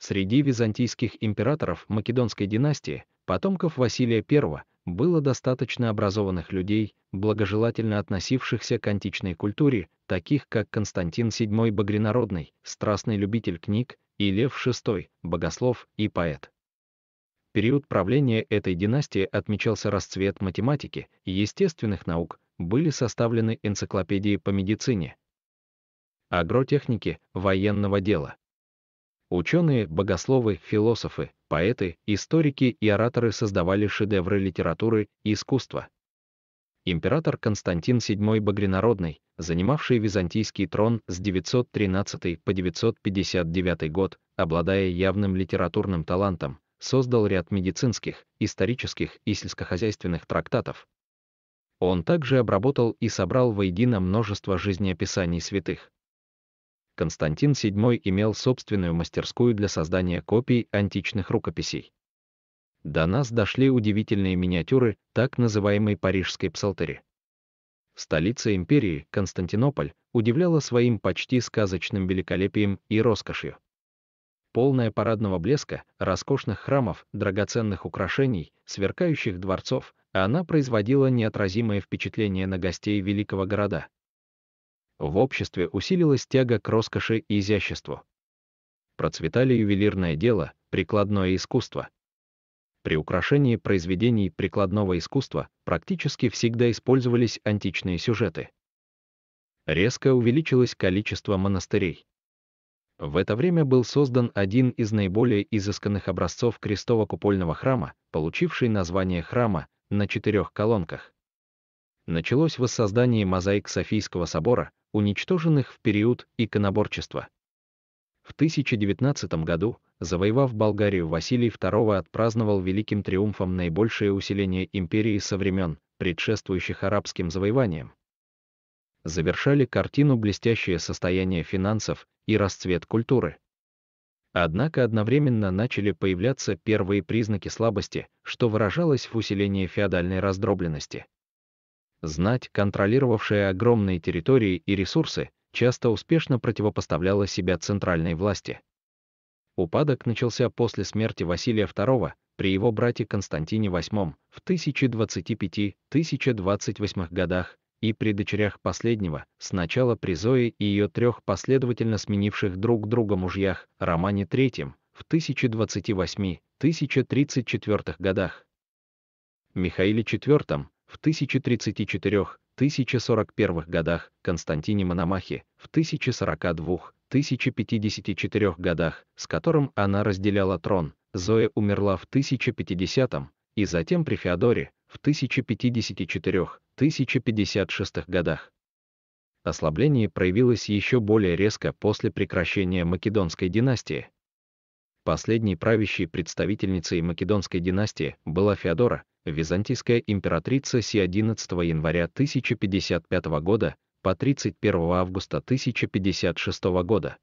Среди византийских императоров Македонской династии, потомков Василия I, было достаточно образованных людей, благожелательно относившихся к античной культуре, таких как Константин VII Багринародный, страстный любитель книг, и Лев VI, богослов и поэт. период правления этой династии отмечался расцвет математики и естественных наук, были составлены энциклопедии по медицине, агротехнике, военного дела. Ученые, богословы, философы, поэты, историки и ораторы создавали шедевры литературы и искусства. Император Константин VII Багринародный, занимавший византийский трон с 913 по 959 год, обладая явным литературным талантом, создал ряд медицинских, исторических и сельскохозяйственных трактатов. Он также обработал и собрал воедино множество жизнеописаний святых. Константин VII имел собственную мастерскую для создания копий античных рукописей. До нас дошли удивительные миниатюры так называемой парижской псалтыри. Столица империи, Константинополь, удивляла своим почти сказочным великолепием и роскошью. Полная парадного блеска, роскошных храмов, драгоценных украшений, сверкающих дворцов, она производила неотразимое впечатление на гостей великого города в обществе усилилась тяга к роскоши и изяществу. Процветали ювелирное дело, прикладное искусство. При украшении произведений прикладного искусства практически всегда использовались античные сюжеты. Резко увеличилось количество монастырей. В это время был создан один из наиболее изысканных образцов крестово-купольного храма, получивший название храма на четырех колонках. Началось воссоздание мозаик Софийского собора, уничтоженных в период иконоборчества. В 1019 году, завоевав Болгарию, Василий II отпраздновал великим триумфом наибольшее усиление империи со времен, предшествующих арабским завоеваниям. Завершали картину блестящее состояние финансов и расцвет культуры. Однако одновременно начали появляться первые признаки слабости, что выражалось в усилении феодальной раздробленности. Знать, контролировавшая огромные территории и ресурсы, часто успешно противопоставляла себя центральной власти. Упадок начался после смерти Василия II при его брате Константине VIII в 1025-1028 годах и при дочерях последнего, сначала при Зое и ее трех последовательно сменивших друг друга мужьях, Романе III, в 1028-1034 годах. Михаиле IV, в 1034-1041 годах, Константине Мономахе в 1042-1054 годах, с которым она разделяла трон. Зоя умерла в 1050 и затем при Феодоре в 1054-1056 годах. Ослабление проявилось еще более резко после прекращения Македонской династии. Последней правящей представительницей Македонской династии была Феодора, византийская императрица с 11 января 1055 года по 31 августа 1056 года